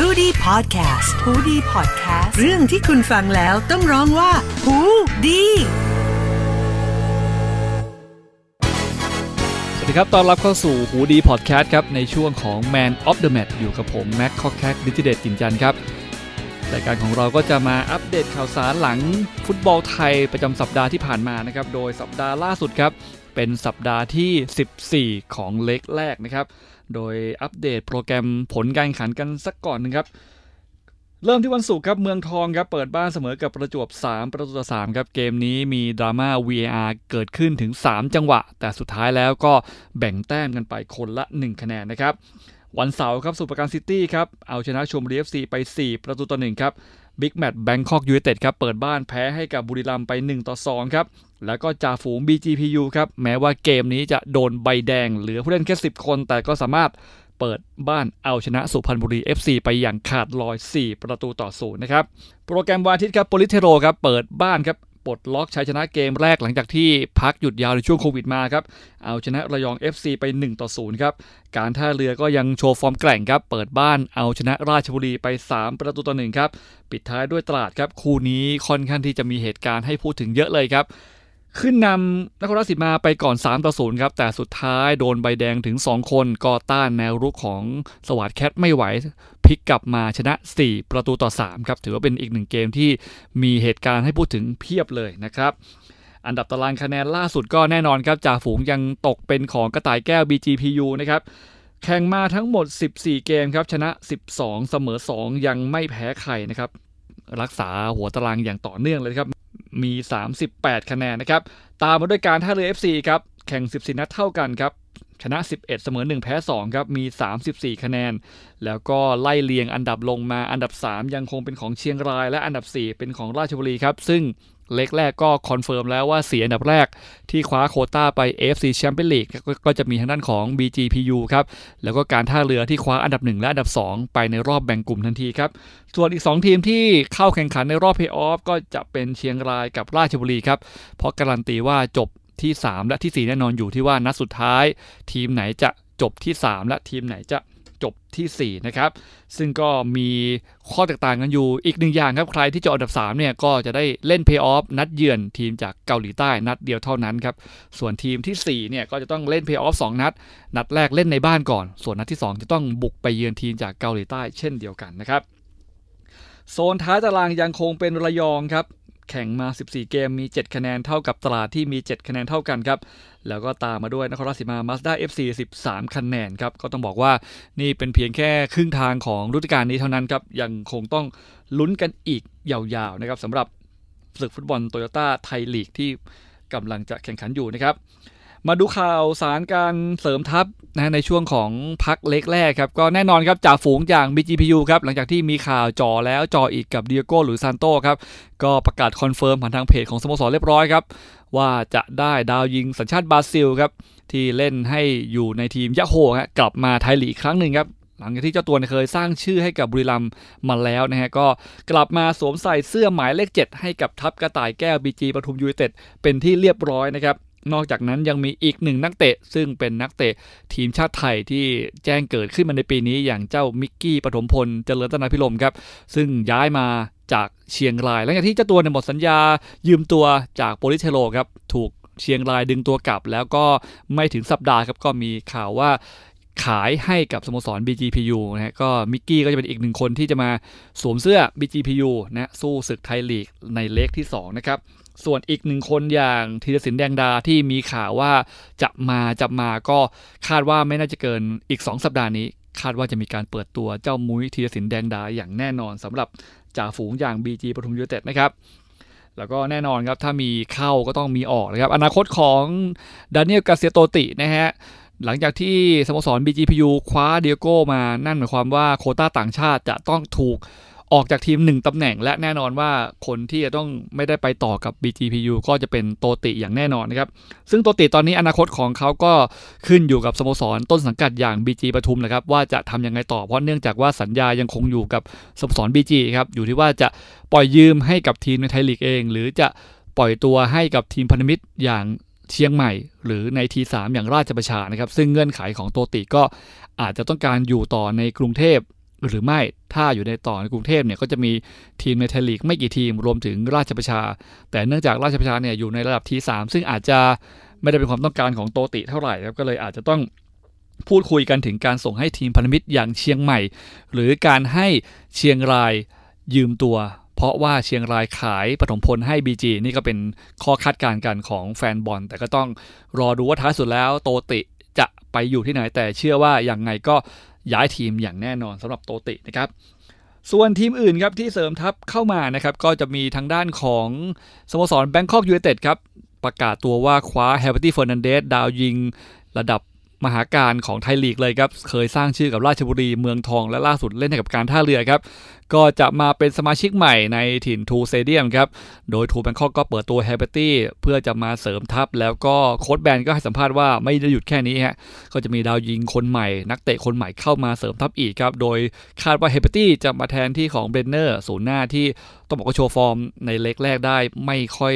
h o ดี้พอดแคสต์ฮูดี้พอดแคสต์เรื่องที่คุณฟังแล้วต้องร้องว่าหูดีสวัสดีครับตอนรับเข้าสู่หูดีพอดแคสต์ครับ ในช่วงของ Man of the m a t c อยู่กับผม แม็กคอคแคดิจิเดตจินจันครับรายการของเราก็จะมาอัปเดตข่าวสารหลัง ฟุตบอลไทย ประจำสัปดาห์ที่ผ่านมานะครับ โดยสัปดาห์ล่าสุดครับเป็นสัปดาห์ที่ 14 ของเล็กแรกนะครับ โดยอัปเดตโปรแกรมผลการแข่งขันกันสักก่อนนะครับ เริ่มที่วันศุกร์ครับเมืองทองครับเปิดบ้านเสมอกับประจวบ 3 ประตูต่อ3ครับเกมนี้มีดราม่า VAR เกิดขึ้นถึง 3 จังหวะ แต่สุดท้ายแล้วก็แบ่งแต้มกันไปคนละ 1 คะแนนนะครับ วันเสาร์ครับสุพการซิตี้ครับ เอาชนะชมบุรีเอฟซีไป4ประตูต่อ1ครับบิ๊กแมตช์แบงคอกยูไนเต็ดครับเปิดบ้านแพ้ให้กับบุรีรัมย์ไป1ต่อ2 ครับแล้วก็จ่าฝูง BGPU ครับแม้ว่าเกมนี้จะโดนใบแดงเหลือผู้เล่นแค่ 10 คน แต่ก็สามารถเปิดบ้านเอาชนะสุพรรณบุรี FC ไปอย่างขาดลอย 4 ประตูต่อศูนย์นะครับโปรแกรมวันอาทิตย์ครับโปลิเทโรครับเปิดบ้านครับปลดล็อกชัยชนะเกมแรกหลังจากที่พักหยุดยาวในช่วงโควิดมาครับเอาชนะระยอง FC ไป1ต่อ0ครับการท่าเรือก็ยังโชว์ฟอร์มแกร่งครับ เปิดบ้านเอาชนะราชบุรีไป 3 ประตูต่อ1ครับปิดท้ายด้วยตลาดครับคู่นี้ค่อนข้างที่จะมีเหตุการณ์ให้พูดถึงเยอะเลยครับขึ้นนำนครราชสีมาไปก่อน 3 ต่อ0ครับแต่สุดท้ายโดนใบแดงถึง 2 คนก็ต้านแนวรุกของสวัสดแคทไม่ไหวพลิกกลับมาชนะ 4 ประตูต่อ3ครับถือว่าเป็นอีกหนึ่งเกมที่มีเหตุการณ์ให้พูดถึงเพียบเลยนะครับอันดับตารางคะแนนล่าสุดก็แน่นอนครับจ่าฝูงยังตกเป็นของกระต่ายแก้ว BGPU นะครับแข่งมาทั้งหมด 14 เกมครับชนะ 12 เสมอ 2 ยังไม่แพ้ใครนะครับรักษาหัวตารางอย่างต่อเนื่องเลยครับมี 38 คะแนน นะครับ ตามมาด้วยการท่าเรือ FC ครับ แข่ง 14 นัดเท่ากันครับชนะ11 เสมอ1แพ้ 2 ครับ มี 34 คะแนน แล้วก็ไล่เลียงอันดับลงมาอันดับ 3 ยังคงเป็นของเชียงรายและอันดับ 4 เป็นของราชบุรีครับ ซึ่งเล็กแรกก็คอนเฟิร์มแล้วว่าเสียอันดับแรกที่คว้าโคต้าไป f c Champions League ก็จะมีทางด้านของ BGPU ครับแล้วก็การท่าเรือที่คว้าอันดับ 1 และอันดับ 2 ไปในรอบแบ่งกลุ่มทันทีครับ ส่วนอีก 2 ทีมที่เข้าแข่งขันในรอบเพย์ออฟก็จะเป็นเชียงรายกับราชบุรีครับ เพราะการันตีว่าจบที่ 3 และที่ 4 แน่นอนอยู่ที่ว่านัดสุดท้าย ทีมไหนจะจบที่ 3 และทีมไหนจะจบที่ 4 นะครับ ซึ่งก็มีข้อแตกต่างกันอยู่อีกหนึ่งอย่างครับใครที่จะอันดับ3เนี่ยก็จะได้เล่นเพย์ออฟนัดเยือนทีมจากเกาหลีใต้ นัดเดียวเท่านั้นครับส่วนทีมที่4เนี่ยก็จะต้องเล่นเพย์ออฟสนัด นัดแรกเล่นในบ้านก่อน ส่วนนัดที่ 2 จะต้องบุกไปเยือนทีมจากเกาหลีใต้เช่นเดียวกันนะครับโซนท้ายตารางยังคงเป็นระยองครับแข่งมา 14 เกมมี 7 คะแนนเท่ากับตลาดที่มี 7 คะแนนเท่ากัน ครับ แล้วก็ตามมาด้วยนครราชสีมามาสด้าเอฟซี13 คะแนน ครับ ก็ต้องบอกว่านี่เป็นเพียงแค่ครึ่งทางของฤดูกาลนี้เท่านั้น ครับ ยังคงต้อง ลุ้นกันอีก ยาวๆ นะครับสำหรับ ศึกฟุตบอลโตโยต้าไทยลีก ที่กำลังจะแข่งขันอยู่ นะครับมาดูข่าวสารการเสริมทัพนะในช่วงของพักเล็กแรกครับก็แน่นอนครับจากฝูงอย่าง BGPU ครับหลังจากที่มีข่าวจ่อแล้วจ่ออีกกับเดียโก้หรือซานโต้ครับก็ประกาศคอนเฟิร์มผ่านทางเพจของสโมสรเรียบร้อยครับว่าจะได้ดาวยิงสัญชาติบราซิลครับที่เล่นให้อยู่ในทีมยะโฮกลับมาไทยลีกครั้งหนึ่งครับหลังจากที่เจ้าตัวเคยสร้างชื่อให้กับบุรีรัมย์มาแล้วนะฮะก็กลับมาสวมใส่เสื้อหมายเลข 7 ให้กับทัพกระต่ายแก้วบีจีปทุมยูไนเต็ดเป็นที่เรียบร้อยนะครับนอกจากนั้นยังมีอีกหนึ่งนักเตะ ซึ่งเป็นนักเตะทีมชาติไทยที่แจ้งเกิดขึ้นมาในปีนี้ อย่างเจ้ามิกกี้ปฐมพลเจริญตนาพิลมครับซึ่งย้ายมาจากเชียงรายหลังจากที่เจ้าตัวในหมดสัญญายืมตัวจากโปลิเทโลครับถูกเชียงรายดึงตัวกลับ แล้วก็ไม่ถึงสัปดาห์ครับก็มีข่าวว่าขายให้กับสโมสร BGPU นะฮะก็มิกกี้ก็จะเป็นอีกหนึ่งคนที่จะมาสวมเสื้อ BGPU นะสู้ศึกไทยลีกในเลกที่ 2 นะครับส่วนอีกหนึ่งคนอย่างธีรศินแดงดาที่มีข่าวว่าจะมาจะมาก็คาดว่าไม่น่าจะเกินอีก 2 สัปดาห์นี้ คาดว่าจะมีการเปิดตัวเจ้ามุ้ยธีรศินแดงดาอย่างแน่นอนสำหรับจ่าฝูงอย่าง BG ปทุมยูเต็ดนะครับแล้วก็แน่นอนครับถ้ามีเข้าก็ต้องมีออกนะครับอนาคตของดานิเอลกาเซียโตตินะฮะหลังจากที่สโมสร BGPU คว้าเดียโก้มานั่นหมายความว่าโคต้าต่างชาติจะต้องถูกออกจากทีม 1 ตำแหน่งและแน่นอนว่าคนที่จะต้องไม่ได้ไปต่อกับ BGPU ก็จะเป็นโตติอย่างแน่นอนนะครับซึ่งโตติตอนนี้อนาคตของเขาก็ขึ้นอยู่กับสโมสรต้นสังกัดอย่าง BG ปทุมนะครับว่าจะทำยังไงต่อ เพราะเนื่องจากว่าสัญญายังคงอยู่กับสโมสร BG ครับอยู่ที่ว่าจะปล่อยยืมให้กับทีมในไทยลีกเอง หรือจะปล่อยตัวให้กับทีมพันธมิตรอย่างเชียงใหม่ หรือในทีสามอย่างราชประชานะครับ ซึ่งเงื่อนไขของโตติก็อาจจะต้องการอยู่ต่อในกรุงเทพหรือไม่ ถ้าอยู่ในต่อในกรุงเทพเนี่ยก็จะมีทีมในไทยลีกไม่กี่ทีมรวมถึงราชประชา แต่เนื่องจากราชประชาเนี่ยอยู่ในระดับทีสามซึ่งอาจจะไม่ได้เป็นความต้องการของโตติเท่าไหร่ครับก็เลยอาจจะต้องพูดคุยกันถึงการส่งให้ทีมพันธมิตรอย่างเชียงใหม่ หรือการให้เชียงรายยืมตัว เพราะว่าเชียงรายขาย ปฐมพลให้ BG นี่ก็เป็นข้อคาดการณ์กันของแฟนบอลแต่ก็ต้องรอดูว่าท้ายสุดแล้ว โตติจะไปอยู่ที่ไหน แต่เชื่อว่าอย่างไงก็ย้ายทีมอย่างแน่นอนสำหรับโตตินะครับ ส่วนทีมอื่นครับที่เสริมทัพเข้ามานะครับ ก็จะมีทางด้านของสโมสรแบงคอกยูไนเต็ดครับ ประกาศตัวว่าคว้าแฮร์ตี้เฟอร์นันเดสดาวยิงระดับมหาการของไทยลีกเลยครับ เคยสร้างชื่อกับราชบุรีเมืองทองและล่าสุดเล่นให้กับการท่าเรือครับ ก็จะมาเป็นสมาชิกใหม่ในถิ่นทูเซเดียมครับ โดยทูแบงคอกก็เปิดตัวแฮปปี้เพื่อจะมาเสริมทัพ แล้วก็โค้ดแบนก็ให้สัมภาษณ์ว่า ไม่ได้หยุดแค่นี้ฮะก็จะมีดาวยิงคนใหม่ นักเตะคนใหม่เข้ามาเสริมทัพอีกครับ โดยคาดว่าแฮปปี้จะมาแทนที่ของเบรนเนอร์ศูนย์หน้าที่ต้องบอกว่าโชว์ฟอร์มในเล็กแรกได้ไม่ค่อย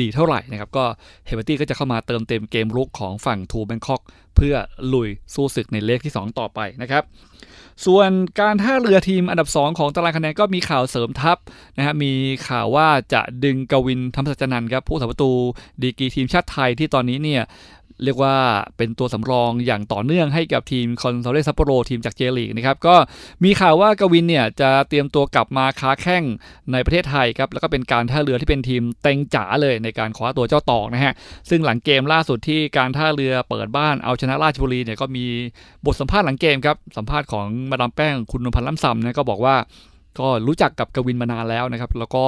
ดีเท่าไหร่นะครับ ก็เฮปปตี้ก็จะเข้ามาเติมเต็มเกมรุกของฝั่งทูแบงคอกเพื่อลุยสู้ศึกในเลกที่ 2 ต่อไปนะครับ ส่วนการท่าเรือทีมอันดับ 2 ของตารางคะแนนก็มีข่าวเสริมทัพนะฮะมีข่าวว่าจะดึงกวินธรรมศัจนันครับ ผู้สาประตูดีกีทีมชาติไทยที่ตอนนี้เนี่ยเรียกว่าเป็นตัวสำรองอย่างต่อเนื่องให้กับทีมคอนโซเลซัปโปโรทีมจากเจลีกนะครับ ก็มีข่าวว่ากวินเนี่ยจะเตรียมตัวกลับมาค้าแข้งในประเทศไทยครับ แล้วก็เป็นการท่าเรือที่เป็นทีมเต็งจ๋าเลยในการคว้าตัวเจ้าตอกนะฮะ ซึ่งหลังเกมล่าสุดที่การท่าเรือเปิดบ้านเอาชนะราชบุรีเนี่ยก็มีบทสัมภาษณ์หลังเกมครับสัมภาษณ์ของมาดามแป้งคุณนพันธ์ล้ำซำนยก็บอกว่าก็รู้จักกับกวินมานานแล้วนะครับแล้วก็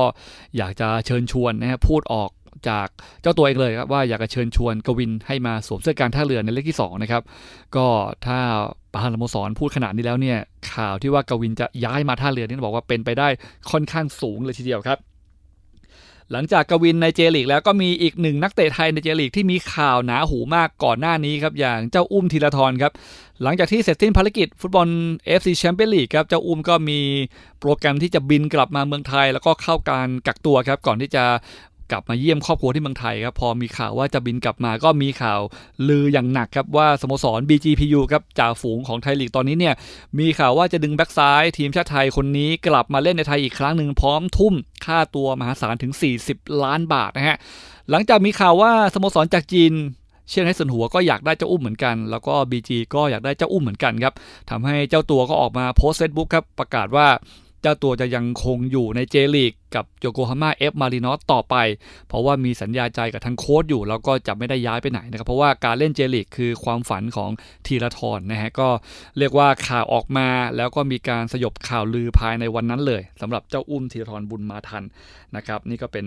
อยากจะเชิญชวนนะฮะพูดออกจากเจ้าตัวเองเลยครับว่าอยากจะเชิญชวนกวินให้มาสวมเสื้อการท่าเรือในเลขที่2นะครับก็ถ้าประธานสโมสรพูดขนาดนี้แล้วเนี่ยข่าวที่ว่ากวินจะย้ายมาท่าเรือนี่บอกว่าเป็นไปได้ค่อนข้างสูงเลยทีเดียวครับ หลังจากกวินในเจลีกแล้วก็มีอีกหนึ่งนักเตะไทยในเจลีกที่มีข่าวหนาหูมากก่อนหน้านี้ครับอย่างเจ้าอุ้มธีรทรครับหลังจากที่เสร็จสิ้นภารกิจ ฟุตบอล FC แชมเปี้ยนลีกครับเจ้าอุ้มก็มีโปรแกรมที่จะบินกลับมาเมืองไทย แล้วก็เข้าการกักตัวครับก่อนที่จะกลับมาเยี่ยมครอบครัวที่เมืองไทยครับพอมีข่าวว่าจะบินกลับมาก็มีข่าวลืออย่างหนักครับว่าสโมสร BGPU ครับจ่าฝูงของไทยลีกตอนนี้เนี่ยมีข่าวว่าจะดึงแบ็กซ้ายทีมชาติไทยคนนี้กลับมาเล่นในไทยอีกครั้งหนึ่งพร้อมทุ่มค่าตัวมหาศาลถึง 40 ล้านบาทนะฮะหลังจากมีข่าวว่าสโมสรจากจีน เช่นให้สันหัวก็อยากได้เจ้าอุ้มเหมือนกันแล้วก็ BG ก็อยากได้เจ้าอุ้มเหมือนกันครับทำให้เจ้าตัวก็ออกมาโพสต์เฟซบุ๊กครับประกาศว่าเจ้าตัวจะยังคงอยู่ในเจลีกกับโยโกฮาม่าเอฟมารินอสต่อไป เพราะว่ามีสัญญาใจกับทางโค้ชอยู่แล้วก็จะไม่ได้ย้ายไปไหนนะครับเพราะว่าการเล่นเจลีกคือความฝันของทีละทอนนะฮะก็เรียกว่าข่าวออกมาแล้วก็มีการสยบข่าวลือภายในวันนั้นเลย สำหรับเจ้าอุ้มทีละทอนบุญมาทันนะครับนี่ก็เป็น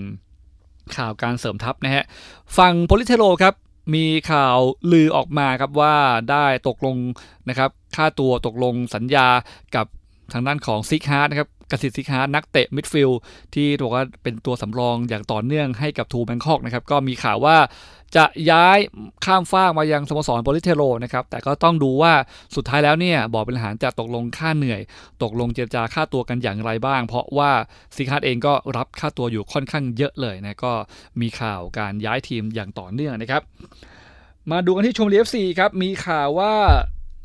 ข่าวการเสริมทัพนะฮะฝั่งโพลิเทโลครับมีข่าวลือออกมาครับว่าได้ตกลงนะครับค่าตัวตกลงสัญญากับทางด้านของซิกฮาร์ดนะครับ กสิทธิ์ซิกฮาร์ด นักเตะมิดฟิลด์ ที่ถือว่าเป็นตัวสำรองอย่างต่อเนื่องให้กับทูแบงคอกนะครับ ก็มีข่าวว่าจะย้ายข้ามฟากมายังสโมสรโปลิเทโรนะครับ แต่ก็ต้องดูว่าสุดท้ายแล้วเนี่ย บอกเป็นหารจะตกลงค่าเหนื่อย ตกลงเจรจาค่าตัวกันอย่างไรบ้าง เพราะว่าซิกฮาร์ดเองก็รับค่าตัวอยู่ค่อนข้างเยอะเลยนะ ก็มีข่าวการย้ายทีมอย่างต่อเนื่องนะครับ มาดูกันที่ชมเลฟซีครับ มีข่าวว่า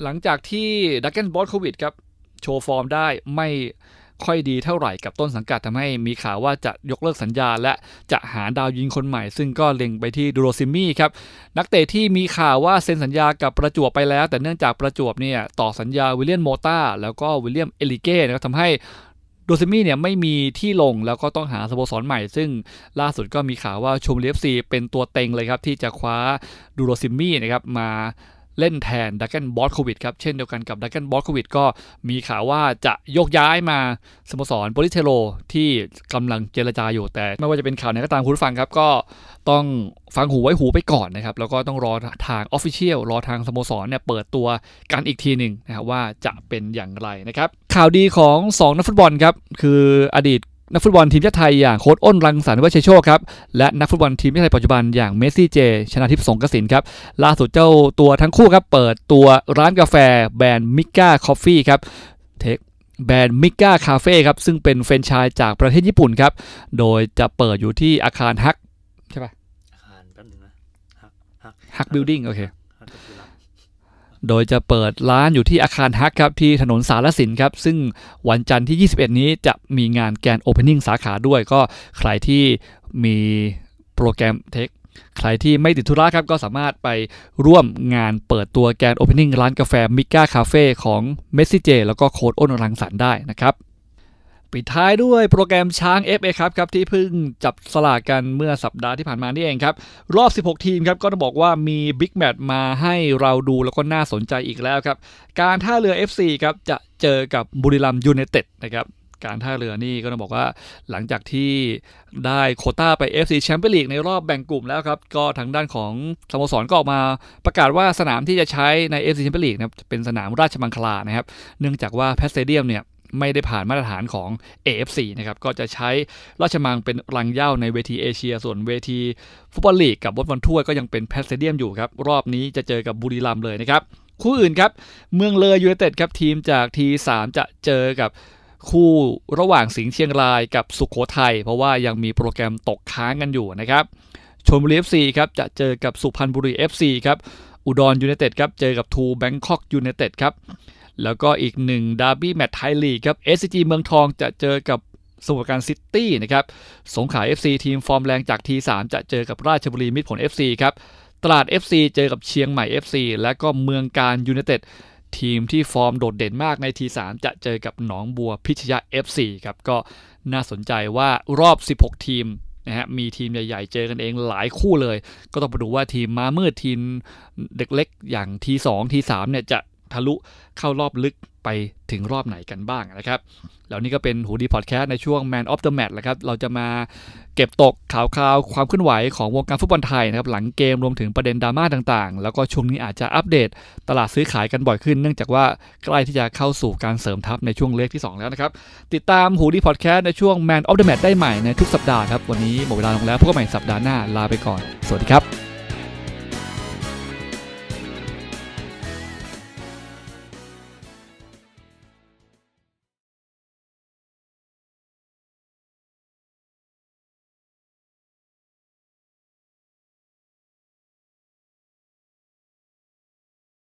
หลังจากที่ดักเกนบอสโควิดครับโชว์ฟอร์มได้ไม่ค่อยดีเท่าไหร่กับต้นสังกัดทำให้มีข่าวว่าจะยกเลิกสัญญาและจะหาดาวยิงคนใหม่ซึ่งก็เล็งไปที่ดูโรซิมี่ครับ นักเตะที่มีข่าวว่าเซ็นสัญญากับประจวบไปแล้ว แต่เนื่องจากประจวบเนี่ยต่อสัญญาวิลเลียนโมตาแล้วก็วิลเลียมเอลิเก้นะครับทำให้ดูซิมี่เนี่ยไม่มีที่ลงแล้วก็ต้องหาสโมสรใหม่ซึ่งล่าสุดก็มีข่าวว่าชมเลีฟซีเป็นตัวเต็งเลยครับที่จะคว้าดูโรซิมี่นะครับมาเล่นแทนดักเกนบอสโควิดครับเช่นเดียวกันกับดักเกนบอสโควิดก็มีข่าวว่าจะยกย้ายมาสโมสรโปลิเทโรที่กำลังเจรจาอยู่ แต่ไม่ว่าจะเป็นข่าวไหนก็ตามคุณฟังครับก็ต้องฟังหูไว้หูไปก่อนนะครับแล้วก็ต้องรอทางออฟฟิเชียลรอทางสโมสรเนี่ยเปิดตัวกันอีกทีหนึ่งนะครับว่าจะเป็นอย่างไรนะครับข่าวดีของ 2 นักฟุตบอลครับคืออดีตนักฟุตบอลทีมชาติไทยอย่างโค้ดอ้นรังสรรค์วัชโชครับและนักฟุตบอลทีมชาติไทย ปัจจุบันอย่างเมสซี่เจ ชนาทิพย์สงกระสินครับล่าสุดเจ้าตัวทั้งคู่ครับเปิดตัวร้านกาแฟแบรนด์มิก้าคอฟฟี่ครับเทคแบรนด์มิก้าคาเฟ่ครับซึ่งเป็นแฟรนไชส์จากประเทศญี่ปุ่นครับ โดยจะเปิดอยู่ที่อาคารฮักใช่ปะอาคารแป๊บนึงนะฮักฮักบิลดิ้งโอเคโดยจะเปิดร้านอยู่ที่อาคารฮักครับที่ถนนสารสินครับซึ่งวันจันทร์ที่ 21 นี้จะมีงานแกนโอเพนนิ่งสาขาด้วยก็ใครที่มีโปรแกรมเทคใครที่ไม่ติดธุระครับก็สามารถไปร่วมงานเปิดตัวแกนโอเพนนิ่งร้านกาแฟมิก้าคาเฟ่ของเมสซิเจแล้วก็โค้ดอ้นรังสรรได้นะครับปิดท้ายด้วยโปรแกรมช้าง FA ครับครับที่เพิ่งจับสลากกันเมื่อสัปดาห์ที่ผ่านมานี่เองครับ รอบ 16 ทีมครับก็ต้องบอกว่ามีบิ๊กแมตช์มาให้เราดูแล้วก็น่าสนใจอีกแล้วครับ การท่าเรือ FC ครับจะเจอกับบุรีรัมยูเนเต็ดนะครับ การท่าเรือนี่ก็ต้องบอกว่าหลังจากที่ได้โคต้าไป FC แชมเปี้ยนลีกในรอบแบ่งกลุ่มแล้วครับก็ทางด้านของสโมสรก็ออกมาประกาศว่าสนามที่จะใช้ใน FC แชมเปี้ยนลีกนะเป็นสนามราชมังคลานะครับเนื่องจากว่าแพสเตเดียมเนี่ยไม่ได้ผ่านมาตรฐานของ AFC นะครับก็จะใช้ราชมังเป็นรังเย่าในเวทีเอเชียส่วนเวทีฟุตบอลลีกกับวอลบอลถ้วยก็ยังเป็นแพสเซเดียมอยู่ครับรอบนี้จะเจอกับบุรีรัมเลยนะครับคู่อื่นครับ เมืองเลยยูเนเต็ดครับ ทีมจากที3จะเจอกับคู่ระหว่างสิงห์เชียงรายกับสุขโขทัย เพราะว่ายังมีโปรแกรมตกค้างกันอยู่นะครับชลบุรีฟีครับจะเจอกับสุพรรณบุรีเอซีครับอุดรยูเนเต็ดครับเจอกับทูแบงคอกยูเนเต็ดครับแล้วก็อีกหนึ่งดาร์บี้แมตช์ไทยลีกครับเ s c ีเมืองทองจะเจอกับสมุทรการซิตี้นะครับ สงขลา FC ทีมฟอร์มแรงจากที3จะเจอกับราชบุรีมิตรผล FC ครับตลาด FC เจอกับเชียงใหม่ FC และก็เมืองการยูเนเต็ดทีมที่ฟอร์มโดดเด่นมากในที 3 จะเจอกับหนองบัวพิชยะ FC ครับก็น่าสนใจว่ารอบ 16 ทีมนะฮะมีทีมใหญ่ๆเจอกันเองหลายคู่เลย ก็ต้องไปดูว่าทีมมามืดทีมเด็กเล็กอย่างที2ที3เนี่ยจะทะลุเข้ารอบลึกไปถึงรอบไหนกันบ้างนะครับ แล้วนี่ก็เป็นหูดีพอดแคสต์ในช่วง Man of the Match ละครับ เราจะมาเก็บตกข่าวคราวความเคลื่อนไหวของวงการฟุตบอลไทยนะครับหลังเกมรวมถึงประเด็นดราม่าต่างๆ แล้วก็ช่วงนี้อาจจะอัปเดตตลาดซื้อขายกันบ่อยขึ้น เนื่องจากว่าใกล้ที่จะเข้าสู่การเสริมทัพในช่วงเลขที่ 2 แล้วนะครับติดตามหูดีพอดแคสต์ในช่วง Man of the Match ได้ใหม่ในทุกสัปดาห์ครับวันนี้หมดเวลาลงแล้วพบกันใหม่สัปดาห์หน้าลาไปก่อนสวัสดีครับ